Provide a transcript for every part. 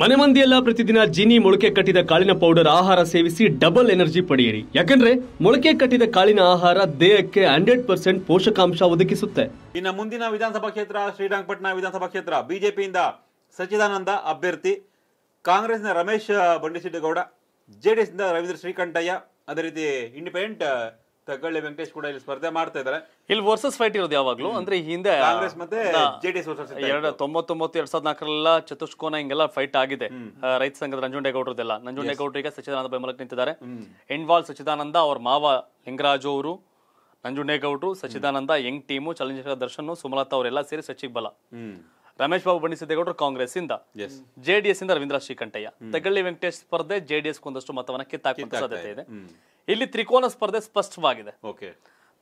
ಮನೆ ಮಂದಿಯೆಲ್ಲ ಪ್ರತಿದಿನ ಜೀನಿ ಮೊಳಕೆ ಕಟ್ಟಿದ ಕಾಳಿನ ಪೌಡರ್ ಆಹಾರ ಸೇವಿಸಿ ಡಬಲ್ ಎನರ್ಜಿ ಪಡೆಯಿರಿ ಯಾಕಂದ್ರೆ ಮೊಳಕೆ ಕಟ್ಟಿದ ಕಾಳಿನ ಆಹಾರ ದೇಹಕ್ಕೆ ಹಂಡ್ರೆಡ್ ಪರ್ಸೆಂಟ್ ಪೋಷಕಾಂಶ ಒದಗಿಸುತ್ತೆ ಇನ್ನು ಮುಂದಿನ ವಿಧಾನಸಭಾ ಕ್ಷೇತ್ರ ಶ್ರೀರಂಗಪಟ್ಟಣ ವಿಧಾನಸಭಾ ಕ್ಷೇತ್ರ ಬಿಜೆಪಿಯಿಂದ ಸಚ್ಚಿದಾನಂದ ಅಭ್ಯರ್ಥಿ ಕಾಂಗ್ರೆಸ್ನ ರಮೇಶ್ ಬಂಡಿಸಿದ್ದೇಗೌಡ ಜೆಡಿಎಸ್ನಿಂದ ರವೀಂದ್ರ ಶ್ರೀಕಂಠಯ್ಯ ಅದೇ ರೀತಿ ಇಂಡಿಪೆಂಡೆಂಟ್ ತಗಳ್ಳಿ ವೆಂಕಟೇಶ್ ಕೂಡ ಇಲ್ಲಿ ಸ್ಪರ್ಧೆ ಮಾಡ್ತಾ ಇದ್ದಾರೆ ಇಲ್ಲಿ ವರ್ಸಸ್ ಫೈಟ್ ಇರೋದು ಯಾವಾಗ್ಲೂ ಅಂದ್ರೆ ಹಿಂದೆ ಕಾಂಗ್ರೆಸ್ ಮತ್ತೆ ಜೆಡಿಎಸ್ ತೊಂಬತ್ತೊಂಬತ್ತು ಎರಡ್ ಸಾವಿರದ ನಾಲ್ಕರಲ್ಲ ಚತುಷ್ಕೋನ ಹಿಂಗೆಲ್ಲ ಫೈಟ್ ಆಗಿದೆ ರೈತ ಸಂಘದ ನಂಜುಂಡೇಗೌಡರದೆಲ್ಲ ಈಗ ಸಚಿದಾನಂದ ಬೆಂಬಲಕ್ಕೆ ನಿಂತಿದ್ದಾರೆ ಎಂಡ್ವಾಲ್ ಸಚಿದಾನಂದ ಅವ್ರ ಮಾವ ಲಿಂಗರಾಜು ಅವರು ನಂಜುಂಡೇಗೌಡರು Sachidananda young team challenger Darshan Sumalatha ಅವರೆಲ್ಲ ಸೇರಿ ಸಚಿಗ್ ಬಲ ರಮೇಶ್ ಬಾಬು ಬಣ್ಣಿಸಿದ್ದೇಗೌಡರು ಕಾಂಗ್ರೆಸ್ ಇಂದ ಜೆಡಿಎಸ್ ಇಂದ ರವೀಂದ್ರ ಶ್ರೀಕಂಠಯ್ಯ ತಗಳ್ಳಿ ವೆಂಕಟೇಶ್ ಸ್ಪರ್ಧೆ ಜೆಡಿಎಸ್ ಒಂದಷ್ಟು ಮತವನ್ನ ಕಿತ್ತಾಕುವ ಸಾಧ್ಯತೆ ಇದೆ ಇಲ್ಲಿ ತ್ರಿಕೋನ ಸ್ಪರ್ಧೆ ಸ್ಪಷ್ಟವಾಗಿದೆ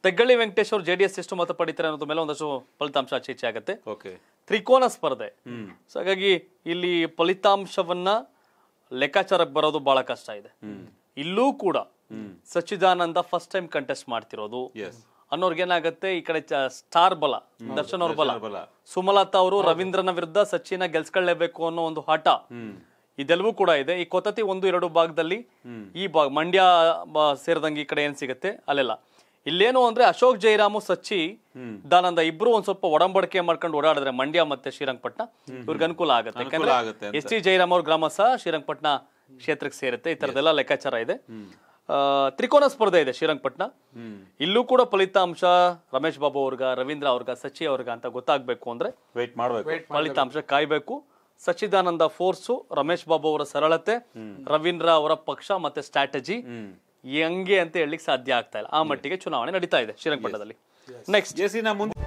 ತೆಗ್ಗಳ್ಳಿ ವೆಂಕಟೇಶ್ ಅವರು ಜೆಡಿಎಸ್ ಎಷ್ಟು ಮತ ಪಡಿತಾರೆ ಅನ್ನೋದ್ರ ಮೇಲೆ ಒಂದಷ್ಟು ಫಲಿತಾಂಶ ಆಚೆ ಈಚೆ ಆಗುತ್ತೆ ತ್ರಿಕೋನ ಸ್ಪರ್ಧೆ ಸೊ ಹಾಗಾಗಿ ಇಲ್ಲಿ ಫಲಿತಾಂಶವನ್ನ ಲೆಕ್ಕಾಚಾರಕ್ಕೆ ಬರೋದು ಬಹಳ ಕಷ್ಟ ಇದೆ ಇಲ್ಲೂ ಕೂಡ ಸಚ್ಚಿದಾನಂದ ಫಸ್ಟ್ ಟೈಮ್ ಕಂಟೆಸ್ಟ್ ಮಾಡ್ತಿರೋದು ಅನ್ನೋರ್ಗೇನಾಗತ್ತೆ ಈ ಕಡೆ ಸ್ಟಾರ್ ಬಲ ದರ್ಶನ್ ಅವ್ರ ಬಲ ಸುಮಲತಾ ಅವರು ರವೀಂದ್ರನ ವಿರುದ್ಧ ಸಚಿನ ಗೆಲ್ಸ್ಕೊಳ್ಳೇಬೇಕು ಅನ್ನೋ ಒಂದು ಹಠ ಇದೆಲ್ಲವೂ ಕೂಡ ಇದೆ ಈ ಕೊತತಿ ಒಂದು ಎರಡು ಭಾಗದಲ್ಲಿ ಈ ಭಾಗ ಮಂಡ್ಯ ಸೇರಿದಂಗೆ ಈ ಕಡೆ ಏನ್ ಸಿಗುತ್ತೆ ಅಲ್ಲೆಲ್ಲ ಇಲ್ಲೇನು ಅಂದ್ರೆ ಅಶೋಕ್ ಜೈರಾಮು ಸಚ್ಚಿ ದಾನಂದ ಇಬ್ರು ಒಂದ್ ಸ್ವಲ್ಪ ಒಡಂಬಡಿಕೆ ಮಾಡ್ಕೊಂಡು ಓಡಾಡಿದ್ರೆ ಮಂಡ್ಯ ಮತ್ತೆ ಶ್ರೀರಂಗಪಟ್ಟಣ ಇವ್ರಿಗೆ ಅನುಕೂಲ ಆಗುತ್ತೆ ಯಾಕಂದ್ರೆ ಎಸ್ ಟಿ ಜಯರಾಮ್ ಅವ್ರ ಗ್ರಾಮ ಸಹ ಶ್ರೀರಂಗಪಟ್ಟಣ ಕ್ಷೇತ್ರಕ್ಕೆ ಸೇರುತ್ತೆ ಈ ತರದೆಲ್ಲ ಲೆಕ್ಕಾಚಾರ ಇದೆ ತ್ರಿಕೋನ ಸ್ಪರ್ಧೆ ಇದೆ ಶ್ರೀರಂಗಪಟ್ಟಣ ಇಲ್ಲೂ ಕೂಡ ಫಲಿತಾಂಶ ರಮೇಶ್ ಬಾಬು ಅವ್ರಗ ರವೀಂದ್ರ ಅವ್ರಗ ಸಚಿ ಅವ್ರಗ ಅಂತ ಗೊತ್ತಾಗಬೇಕು ಅಂದ್ರೆ ವೇಟ್ ಮಾಡಬೇಕು ಫಲಿತಾಂಶ ಕಾಯ್ಬೇಕು ಸಚ್ಚಿದಾನಂದ ಫೋರ್ಸು ರಮೇಶ್ ಬಾಬು ಅವರ ಸರಳತೆ ರವೀಂದ್ರ ಅವರ ಪಕ್ಷ ಮತ್ತೆ ಸ್ಟ್ರಾಟಜಿ ಹೆಂಗೆ ಅಂತ ಹೇಳಲಿಕ್ಕೆ ಸಾಧ್ಯ ಆಗ್ತಾ ಇಲ್ಲ ಆ ಮಟ್ಟಿಗೆ ಚುನಾವಣೆ ನಡೀತಾ ಇದೆ ಶ್ರೀರಂಗಪಟ್ಟಣದಲ್ಲಿ ನೆಕ್ಸ್ಟ್ ಮುಂದೆ